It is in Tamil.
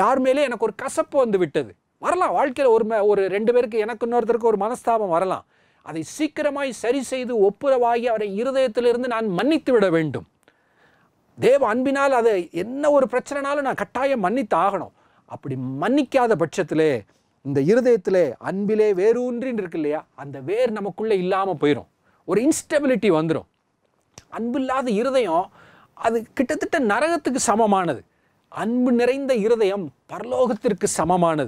யார் மேலே எனக்கு ஒரு கசப்பு வந்து விட்டது வரலாம் வாழ்க்கையில் ஒரு ஒரு ரெண்டு பேருக்கு எனக்கு இன்னொருத்தருக்கு ஒரு மனஸ்தாபம் வரலாம் அதை சீக்கிரமாய் சரி செய்து ஒப்புரவாகி அவரை இருதயத்திலிருந்து நான் மன்னித்து விட வேண்டும் தேவ அன்பினால் அதை என்ன ஒரு பிரச்சனைனாலும் நான் கட்டாயம் மன்னித்து ஆகணும் அப்படி மன்னிக்காத பட்சத்திலே இந்த இருதயத்தில் அன்பிலே வேறு இருக்கு இல்லையா அந்த வேர் நமக்குள்ளே இல்லாமல் போயிடும் ஒரு இன்ஸ்டெபிலிட்டி வந்துடும் அன்பில்லாத இருதயம் அது கிட்டத்தட்ட நரகத்துக்கு சமமானது அன்பு நிறைந்த இருதயம் பரலோகத்திற்கு சமமானது